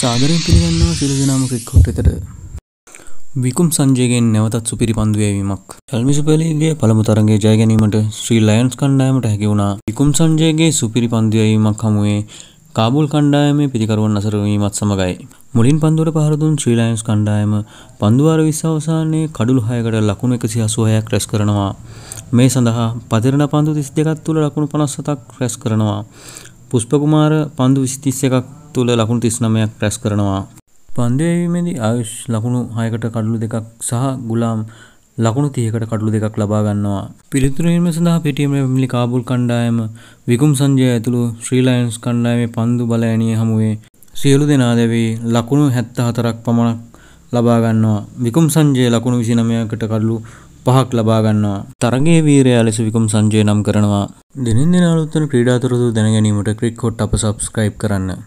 සාදරෙන් පිළිගන්නවා සිලදනාම ක්‍රික්කොට් එතට විකුම් සංජයගෙන් නැවතත් සුපිරි පන්දුවයවීමක් ඇල්මිසුපලීගේ පළමු තරගේ ජයගැනීමට ශ්‍රී ලයන්ස් කණ්ඩායමට හැකි වුණා විකුම් සංජයගේ සුපිරි පන්දියවීමක් හමුවේ කාබුල් කණ්ඩායමේ පිතිකරුවන් අසරවීමත් සමඟයි. මුලින් පන්දුවට පහරදුන් ශ්‍රීලයින්ස් කණ්ඩායම පන්දුවාර විශ්වසානයේ කඩුළු හයකට ලකුණු එකසි අසුවයක් රැස් කරනවා. මේ සඳහා පතිරණ පන්දු තිස් දෙකත් තුළ ලකුණු පනස්සතක් රැස් කරනවා. පුෂ්පකුමාර පන්දු විසිතිස්ස එකක් තුළ ලකුණු තිස්නමයක් ප්‍රැස් කරනවා. පන්දයවීමේදී ආයුෂ් ලකුණු හයකට කඩලු දෙකක් සහ ගුලාම් ලකුණු තියකට කඩලු දෙකක් ලබා ගන්නවා. පිළිතුරීම සඳහා පිටියම මිලි කාබුල් කණ්ඩායම විකුම් සංජය ඇතුළු ශ්‍රී ලයින්ස් කණ්ඩායමේ පන්දු බලෑනිය හමුවේ සියලු දෙනා දැවී ලකුණු හැත්ත හතරක් පමණක් ලබා ගන්නවා. විකුම් සංජය ලකුණු විසිනමයකට කඩලු පහක් ලබා ගන්නවා. තරගේ වීරයා ලෙස විකුම් සංජය නම් කරනවා. දෙනින් දෙනාලුත්තන ක්‍රීඩාතුරතු දැනගැනීමට ක්‍රික් හොට් අප සබස්ක්‍රයිබ් කරන්න.